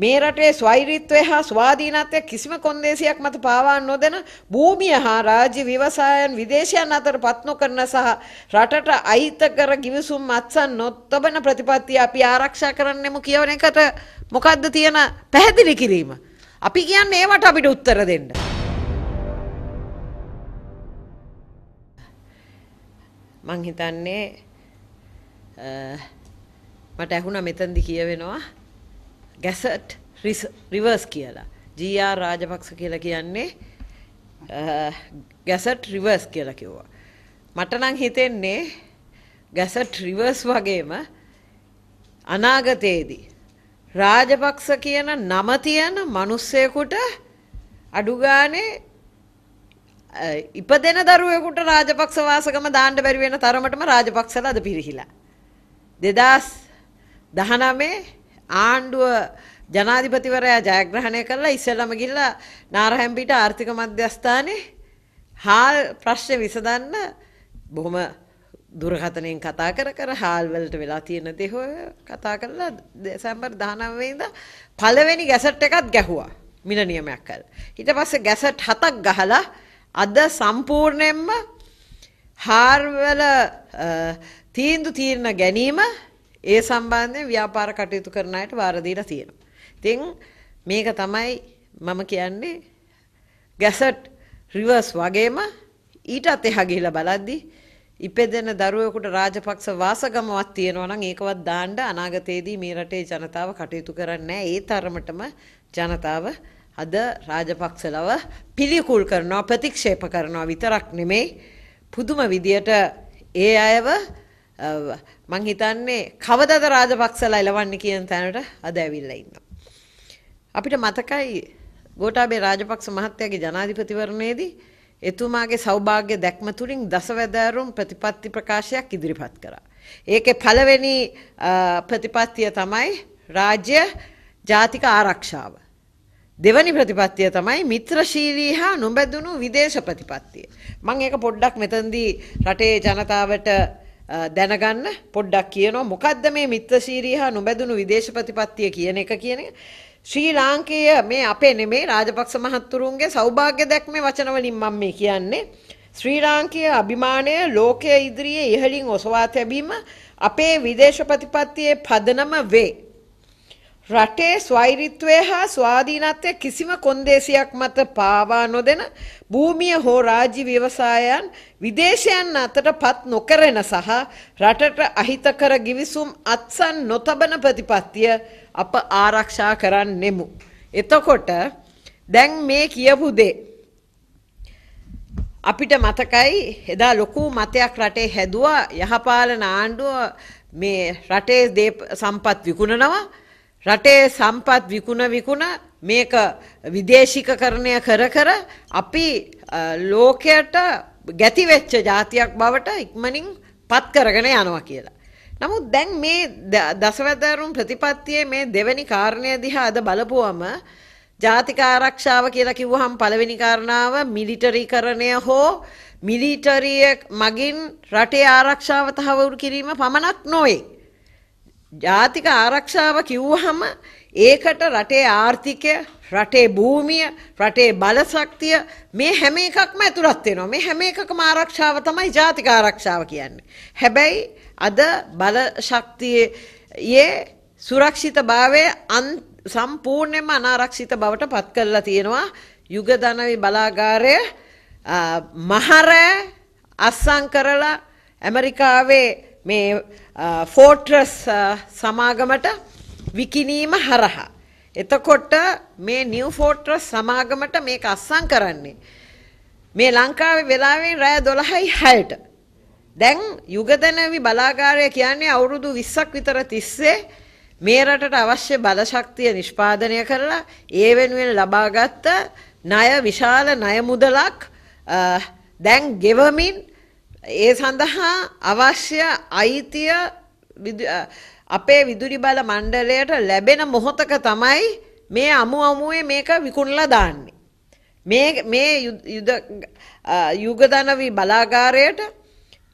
මේ රටේ ස්වෛරීත්වය හා ස්වාධීනත්වය කිසිම කොන්දේසියක් මත පාවා නොදෙන භූමිය හා රාජ්‍ය ව්‍යවසායන් විදේශයන් අතර පත් නොකරන සහ රටට අයිත කර ගිවිසුම් අත්සන් නොත්තබන ප්‍රතිපත්තිය අපි ආරක්ෂා කරන්නෙමු කියවන එකට මොකද්ද තියෙන පැහැදිලි කිරීම. අපි කියන්නේ ඒවට අපිට උත්තර දෙන්න. මං හිතන්නේ මට ඇහුණ මෙතන්දි කියවෙනවා ගැසට් රිවර්ස් කියලා. ජීආර් රාජපක්ෂ කියලා කියන්නේ ගැසට් රිවර්ස් කියලා කිව්වා. මට නම් හිතෙන්නේ ගැසට් රිවර්ස් වගේම අනාගතයේදී රාජපක්ෂ කියන නම තියෙන මිනිස්සෙකුට අඩු ගානේ ඉපදෙන දරුවෙකුට රාජපක්ෂ වාසකම දාන්න බැරි වෙන තරමටම රාජපක්ෂලා අද පිරිහිලා 2019 ආණ්ඩුව ජනාධිපතිවරයා ජයග්‍රහණය කරලා ඉස්සෙල්ලම ගිහිල්ලා නාරහැම්පිට ආර්ථික මධ්‍යස්ථානයේ හාල් ප්‍රශ්න විසඳන්න බොහොම දුරකථනයෙන් කතා කර කර හාල්වලට වෙලා තියෙන දේ හොය කතා කරලා දෙසැම්බර් 19 වෙනිදා පළවෙනි ගැසට් එකත් ගැහුවා මිල නියමයක් කරලා. ඊට පස්සේ ගැසට් හතක් ගහලා අද සම්පූර්ණයෙන්ම හාල්වල තීන්දුව තීරණ ගැනීම ඒ සම්බන්ධයෙන් ව්‍යාපාර කටයුතු කරන අයට වාර දීලා තියෙනවා. ඉතින් මේක තමයි මම කියන්නේ ගැසට් රිවර්ස් වගේම ඊටත් එහා ගිහිලා බලද්දී ඉපදෙන දරුවෙකුට රාජපක්ෂ වාසගමවත් තියෙනවා නම් ඒකවත් දාන්න අනාගතයේදී මේ රටේ ජනතාව කටයුතු කරන්නේ ඒ තරමටම ජනතාව අද රාජපක්ෂලව පිළිකුල් කරනවා ප්‍රතික්ෂේප කරනවා විතරක් නෙමෙයි පුදුම විදියට ඒ අයව මං හිතන්නේ කවදද රාජපක්ෂලා එලවන්න කියන තැනට අද ඇවිල්ලා ඉන්නවා. අපිට මතකයි ගෝඨාභය රාජපක්ෂ මහත්තයාගේ ජනාධිපතිවරණයේදී එතුමාගේ සෞභාග්‍ය දැක්ම තුලින් දසවැදෑරුම් ප්‍රතිපත්ති ප්‍රකාශයක් ඉදිරිපත් කරා. ඒකේ පළවෙනි ප්‍රතිපත්තිය තමයි රාජ්‍ය ජාතික ආරක්ෂාව. දෙවැනි ප්‍රතිපත්තිය තමයි මිත්‍රශීලී හා නොබැඳුණු විදේශ ප්‍රතිපත්තිය. මම ඒක පොඩ්ඩක් මෙතනදී රටේ ජනතාවට දැනගන්න පොඩ්ඩක් කියනවා මොකද්ද මේ මිත්‍රශීරී හා නොබැඳුණු විදේශ ප්‍රතිපත්තිය කියන එක කියන එක ශ්‍රී ලාංකේය මේ අපේ නෙමේ රාජපක්ෂ මහත්තුරුන්ගේ සෞභාග්‍ය දැක්මේ වචන වලින් මම මේ කියන්නේ ශ්‍රී ලාංකේය අභිමානය ලෝකයේ ඉදිරියේ ඉහළින් ඔසවා තැබීම අපේ විදේශ ප්‍රතිපත්තියේ පදනම වේ රටේ ස්වෛරිත්වය හා ස්වාධීනත්වය කිසිම කොන්දේසියක් මත පාවා නොදෙන භූමිය හෝ රාජ්‍ය ව්‍යවසායන් විදේශයන් අතට පත් නොකරන සහ රටට අහිතකර ගිවිසුම් අත්සන් නොතබන ප්‍රතිපත්තිය අප ආරක්ෂා කරන්නෙමු. එතකොට දැන් මේ කියපු දේ. අපිට මතකයි එදා ලොකු මතයක් රටේ හැදුවා යහපාලන ආණ්ඩුව මේ රටේ සම්පත් විකුණනවා රටේ සම්පත් විකුණ විකුණ මේක විදේශිකකරණය කර කර අපි ලෝකයට ගැතිවෙච්ච ජාතියක් බවට ඉක්මනින් පත් කරගෙන යනවා කියලා. නමුත් දැන් මේ දසවැදරුම් ප්‍රතිපත්තියේ මේ දෙවැනි කාරණය දිහා අද බලපුවම ජාතික ආරක්ෂාව කියලා කිව්වහම පළවෙනි කාරණාව මිලිටරීකරණය හෝ මිලිටරිය මගින් රටේ ආරක්ෂාව තහවුරු කිරීම පමණක් නොවේ. ජාතික ආරක්ෂාව කිව්වහම ඒකට රටේ ආර්ථිකය රටේ භූමිය රටේ බලශක්තිය මේ හැම එකක්ම ඇතුළත් වෙනවා මේ හැම එකකම ආරක්ෂාව තමයි ජාතික ආරක්ෂාව කියන්නේ හැබැයි අද බලශක්තියේ සුරක්ෂිතභාවය සම්පූර්ණයෙන්ම අනාරක්ෂිත බවට පත් කරලා තියෙනවා යුග ධනවි බලාගාරය මහරෑ අස්සං කරලා ඇමරිකාවේ මේ ෆෝට්‍රස් සමාගමට විකිනීම හරහා. එතකොට මේ නිව් ෆෝට්‍රස් සමාගමට මේක අස්සං කරන්නේ. මේ ලංකාවේ වෙලාවෙන් රෑ දොළහයි හයට. දැන් යුගදනවි බලාගාරය කියන්නේ අවුරුදු විස්සක් විතර තිස්සේ මේ රටට අවශ්‍ය බලශක්තිය නිෂ්පාදනය කරලා ඒ වෙනුවෙන් ලබාගත්ත ණය විශාල ණය මුදලක් දැන් ගෙවමින් ඒ සඳහා අවශ්‍ය අයිතිය අපේ විදුලි බල මණ්ඩලයට ලැබෙන මොහොතක තමයි මේ අමු අමුවේ මේක විකුණලා දාන්නේ. මේ යුගධනවී බලාගාරයට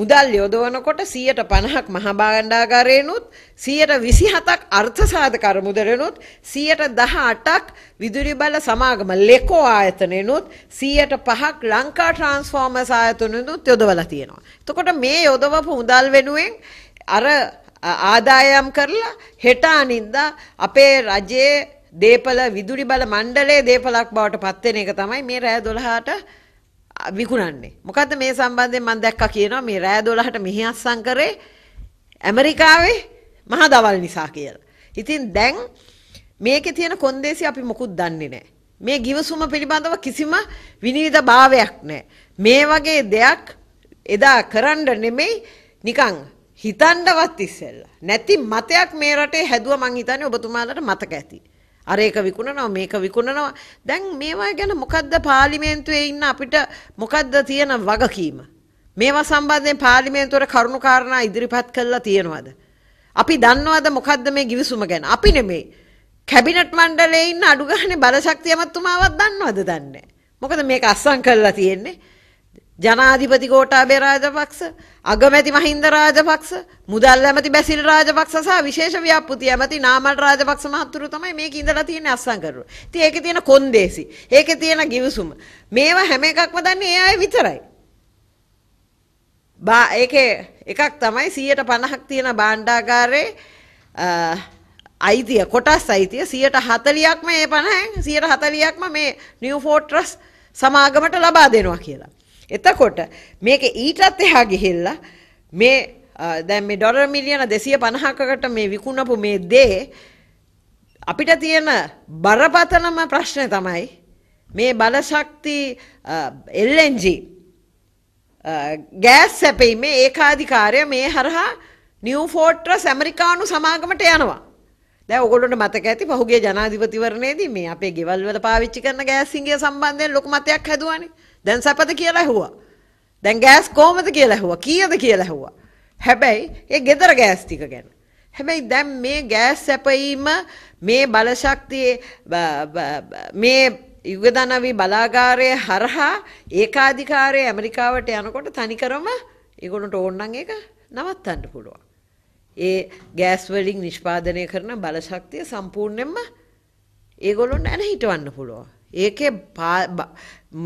මුදල් යොදවනකොට 150ක් මහා භාණ්ඩාගාරයෙන්ුත් 127ක් අර්ථසාධකර මුදලෙනුත් 118ක් විදුලි බල සමාගම ලෙකෝ ආයතනෙනුත් 105ක් ලංකා ට්‍රාන්ස්ෆෝමර්ස් ආයතනෙනුත් යොදවලා තියෙනවා. එතකොට මේ යොදවපු මුදල් වෙනුවෙන් අර ආදායම් කරලා හෙට අනිද්දා අපේ රජයේ දේපල විදුලි බල මණ්ඩලයේ දේපලක් බවට පත් වෙන එක තමයි මේ රෑ 12ට විකුණන්නේ. මොකද මේ සම්බන්ධයෙන් මම දැක්කා කියනවා මේ රෑ 12ට මෙහි අස්සම් කරේ ඇමරිකාවේ මහ දවල් නිසා කියලා. ඉතින් දැන් මේකේ තියෙන කොන්දේසි අපි මොකුත් දන්නේ නැහැ. මේ ගිවිසුම පිළිබඳව කිසිම විනිවිද භාවයක් නැහැ. මේ වගේ දෙයක් එදා කරන්න නෙමෙයි නිකන් හිතන්නවත් ඉස්සෙල්ලා. නැති මතයක් මේ රටේ හැදුවා මං හිතන්නේ ඔබතුමාලට මතක ඇති. අර ඒක විකුණනවා මේක විකුණනවා දැන් මේවා ගැන මොකද්ද පාර්ලිමේන්තුවේ ඉන්න අපිට මොකද්ද තියෙන වගකීම මේවා සම්බන්ධයෙන් පාර්ලිමේන්තුවට කරුණු කාරණා ඉදිරිපත් කළා තියෙනවද අපි දන්නවද මොකද්ද මේ ගිවිසුම ගැන අපි නෙමේ කැබිනට් මණ්ඩලයේ ඉන්න අඩු ගානේ බලශක්ති අමතුමාවත් දන්නවද දන්නේ මොකද මේක අස්සම් කළා තියෙන්නේ ජනාධිපති ගෝටාබේ රාජපක්ෂ අගමැති මහින්ද රාජපක්ෂ මුදල් ඇමති බැසිල් රාජපක්ෂ සහ විශේෂ ව්‍යාපෘති ඇමති නාමල් රාජපක්ෂ මහතුරු තමයි මේක ඉඳලා තියෙන අස්සංකරුව. ඉතින් ඒකේ තියෙන කොන්දේසි. ඒකේ තියෙන ගිවිසුම. මේවා හැම එකක්ම දන්නේ ඒ අය විතරයි. බා ඒකේ එකක් තමයි 150ක් තියෙන භාණ්ඩාගාරේ අයිතිය කොටස් අයිතිය 140ක්ම මේ 50න් 140ක්ම මේ නිව් ෆෝට්‍රස් සමාගමට ලබා දෙනවා කියලා. එතකොට මේක ඊටත් එහා ගිහිල්ලා මේ දැන් මේ ඩොලර් මිලියන 250කට මේ විකුණපු මේ දේ අපිට තියෙන බරපතලම ප්‍රශ්නේ තමයි මේ බලශක්ති LNG ගෑස් සැපීමේ ඒකාධිකාරය මේ හරහා නිව් ෆෝට්‍රස් ඇමරිකානු සමාගමට යනවා. දැන් ඔයගොල්ලොන්ට මතක ඇති පහුගිය ජනාධිපතිවරණයේදී මේ අපේ ගෙවල් වල පාවිච්චි කරන ගෑස් සිංගිය සම්බන්ධයෙන් ලොකු මතයක් හැදුවානේ. දැන් සැපද කියලා ඇහුවා. දැන් ගෑස් කොහමද කියලා ඇහුවා. කීයද කියලා ඇහුවා. හැබැයි ඒ gedara ගෑස් ටික ගැන. හැබැයි දැන් මේ ගෑස් සැපීම මේ බලශක්තියේ මේ යුගධනවි බලාගාරය හරහා ඒකාධිකාරය ඇමරිකාවට යනකොට තනිකරම ඒගොල්ලන්ට ඕන නම් ඒක නවත්තන්න පුළුවන්. ඒ ගෑස් වලින් නිෂ්පාදනය කරන බලශක්තිය සම්පූර්ණයෙන්ම ඒගොල්ලොන්ට ඇන හිටවන්න පුළුවන්. ඒකේ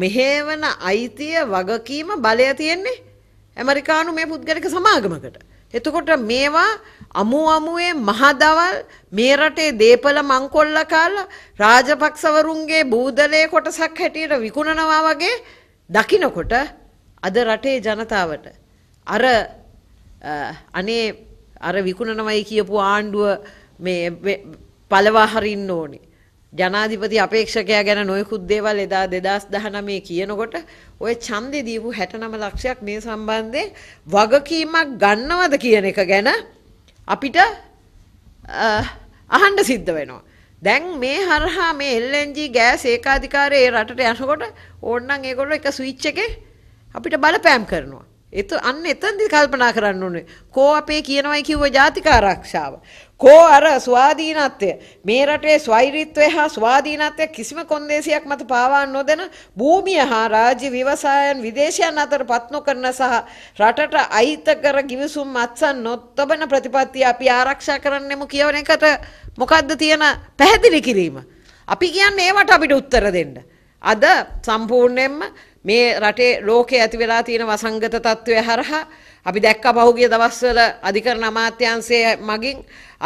මෙහෙවන අයිතිය වගකීම බලය තියෙන්නේ ඇමරිකානු මේ පුද්ගලික සමාගමකට. එතකොට මේවා අමු අමුවේ මහදවල් මේ රටේ දේපල මංකොල්ල කාලා රාජපක්ෂවරුන්ගේ බූදලේ කොටසක් හැටියට විකුණනවා වගේ දකිනකොට අද රටේ ජනතාවට අර අනේ අර විකුණනවයි කියපු ආණ්ඩුව මේ පළවා හරින්න ඕනේ. ජනාධිපති අපේක්ෂකයා ගැන නොයකුත් දේවල් එදා 2019 කියනකොට ඔය ඡන්දේ දීපු 69 ලක්ෂයක් මේ සම්බන්ධයෙන් වගකීමක් ගන්නවද කියන එක ගැන අපිට අහන්න සිද්ධ වෙනවා. දැන් මේ හරහා මේ LNG ගෑස් ඒකාධිකාරයේ රටට යනකොට ඕන්නම් ඒගොල්ලෝ එක ස්විච් එකේ අපිට බලපෑම් කරනවා. එත අන්න එතනදී කල්පනා කරන්න ඕනේ. කෝ අපේ කියනවයි කිව්ව ජාතික ආරක්ෂාව. කෝ අර ස්වාධීනත්වය මේ රටේ ස්වෛරීත්වය හා ස්වාධීනත්වය කිසිම කොන්දේසියක් මත පාවා නොදෙන භූමිය හා රාජ්‍ය ව්‍යවසායන් විදේශයන් අතර පත් නොකරන සහ රටට අයිත කර ගිවිසුම් අත්සන් නොතබන ප්‍රතිපත්තිය අපි ආරක්ෂා කරන්නෙමු කියවන එකට මොකද්ද තියෙන පැහැදිලි කිරීම. අපි කියන්නේ ඒවට අපිට උත්තර දෙන්න. අද සම්පූර්ණයෙන්ම මේ රටේ ලෝකයේ ඇති වෙලා තියෙන වසංගත තත්ත්වය හරහා අපි දැක්කා පහුගිය දවස්වල අධිකරණ අමාත්‍යාංශය මගින්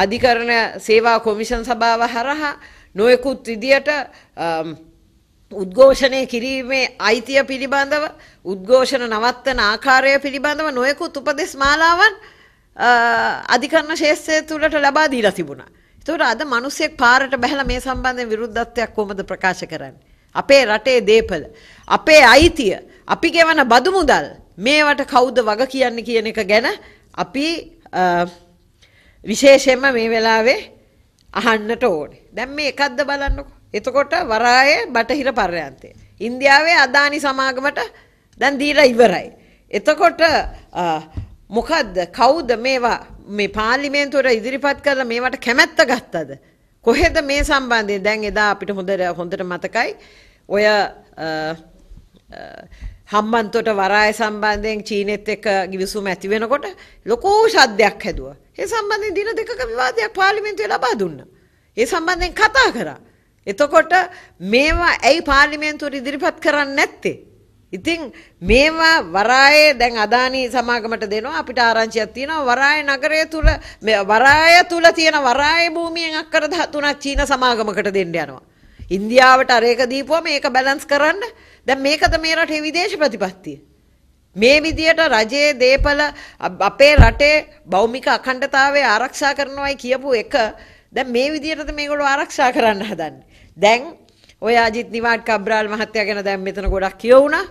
අධිකරණ සේවා කොමිෂන් සභාව හරහා නොයෙකුත් විදියට උද්ඝෝෂණය කිරීමේ අයිතිය පිළිබඳව උද්ඝෝෂණ නවත්තන ආකාරය පිළිබඳව නොයෙකුත් උපදෙස් මාලාවන් අධිකරණ ශේෂ්ත්‍රය තුළට ලබා දීලා තිබුණා. ඒතකොට අද මිනිස්සෙක් පාරට බහලා මේ සම්බන්ධයෙන් විරුද්ධත්වයක් කොහොමද ප්‍රකාශ කරන්නේ? අපේ රටේ දේපල අපේ අයිතිය අපි ගෙවන බදු මුදල් මේවට කවුද වග කියන්නේ කියන එක ගැන අපි විශේෂයෙන්ම මේ වෙලාවේ අහන්නට ඕනේ. දැන් මේ එකක්ද බලන්නකො. එතකොට වරායේ බටහිර පර්යන්තය. ඉන්දියාවේ අදානි සමාගමට දැන් දීලා ඉවරයි. එතකොට මොකද්ද කවුද මේවා මේ පාර්ලිමේන්තුවට ඉදිරිපත් කරලා මේවට කැමැත්ත ගත්තද? කොහෙද මේ සම්බන්ධයෙන් දැන් එදා අපිට හොඳට හොඳට මතකයි ඔය හම්බන්තොට වරාය සම්බන්ධයෙන් චීනෙත් එක්ක ගිවිසුම ඇති වෙනකොට ලොකෝ ශබ්දයක් හැදුවා. ඒ සම්බන්ධයෙන් දින දෙකක විවාදයක් පාර්ලිමේන්තුවේ ලබා දුන්නා. ඒ සම්බන්ධයෙන් කතා කරා. එතකොට මේවා ඇයි පාර්ලිමේන්තුවට ඉදිරිපත් කරන්නේ නැත්තේ? ඉතින් මේවා වරායේ දැන් අදානි සමාගමට දෙනවා අපිට ආරංචියක් තියෙනවා වරාය නගරය තුල වරාය තුල තියෙන වරාය භූමියෙන් අක්කර 13ක් චීන සමාගමකට දෙන්න යනවා. ඉන්දියාවට අර එක දීපුවා මේක බැලන්ස් කරන්න. දැන් මේකද මේ රටේ විදේශ ප්‍රතිපත්තිය. මේ විදියට රජයේ දේපල අපේ රටේ භෞමික අඛණ්ඩතාවය ආරක්ෂා කරනවායි කියපු එක දැන් මේ විදියටද මේගොල්ලෝ ආරක්ෂා කරන්න හදන්නේ. දැන් ඔය අජිත් නිවාඩ් කබ්‍රාල් මහත්තයා ගැන දැන් මෙතන ගොඩක් කියවුණා.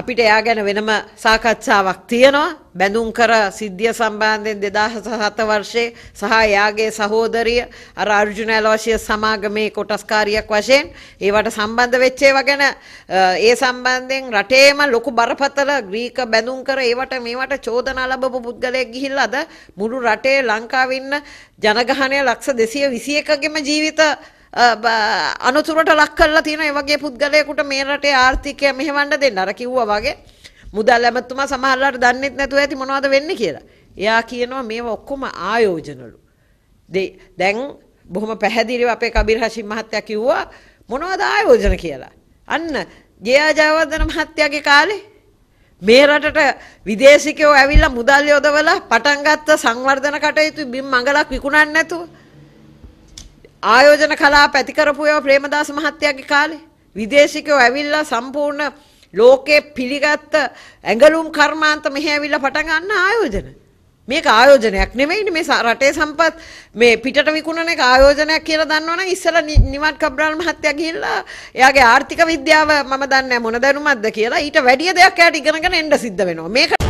අපිට එයා ගැන වෙනම සාකච්ඡාවක් තියෙනවා බැඳුම් කර සිද්ධිය සම්බන්ධයෙන් දෙදහස හත වර්ෂයේ සහ එයාගේ සහෝදරිය අර අර්ජුනඇල වශය සමාගමේ කොටස්කාරියක් වශයෙන් ඒවට සම්බන්ධ වෙච්චේව ගැන ඒ සම්බන්ධයෙන් රටේම ලොකු බරපතල ග්‍රීක බැඳුම් කර ඒවට මේවට චෝදනා ලබපු පුද්ගලයක් ගිහිල් අද මුළු රටේ ලංකාවන්න ජනගහනය ලක්ෂ දෙසිය විසියකගෙම ජීවිත අනතුරට ලක් කරලා තියෙන ඒ වගේ පුද්ගලයෙකුට මේ රටේ ආර්ථිකය මෙහෙවන්න දෙන්න අර කිව්වා වගේ මුදල් ඇමතුමා සමහරලාට දන්නෙත් නැතුව ඇති මොනවද වෙන්නේ කියලා. එයා කියනවා මේව ඔක්කොම ආයෝජනලු. දැන් බොහොම පැහැදිලිව අපේ කබිර් හෂිම් මහත්තයා කිව්වා මොනවද ආයෝජන කියලා. අන්න ජයජයවර්ධන මහත්තයාගේ කාලේ මේ රටට විදේශිකයෝ ඇවිල්ලා මුදල් යොදවලා පටන් ගත්ත සංවර්ධන කටයුතු බිම් මඟලක් විකුණන්නේ නැතුව ආයෝජන කලාප ඇති කරපු ඒවා ප්‍රේමදාස මහත්තයාගේ කාලේ විදේශිකයෝ ඇවිල්ලා සම්පූර්ණ ලෝකේ පිළිගත්ත ඇඟලුම් කර්මාන්ත මෙහි ඇවිල්ලා පටන් ගන්න ආයෝජන. මේක ආයෝජනයක් නෙමෙයිනේ මේ රටේ සම්පත් මේ පිටට විකුණන එක ආයෝජනයක් කියලා දන්නවනම් ඉස්සලා නිවන් කබ්‍රාල් මහත්තයා ගිහිල්ලා එයාගේ ආර්ථික විද්‍යාව මම දන්නේ මොන දැනුමක්ද කියලා ඊට වැඩිය දෙයක් එයාට ඉගෙනගෙන එන්න සිද්ධ වෙනවා. මේක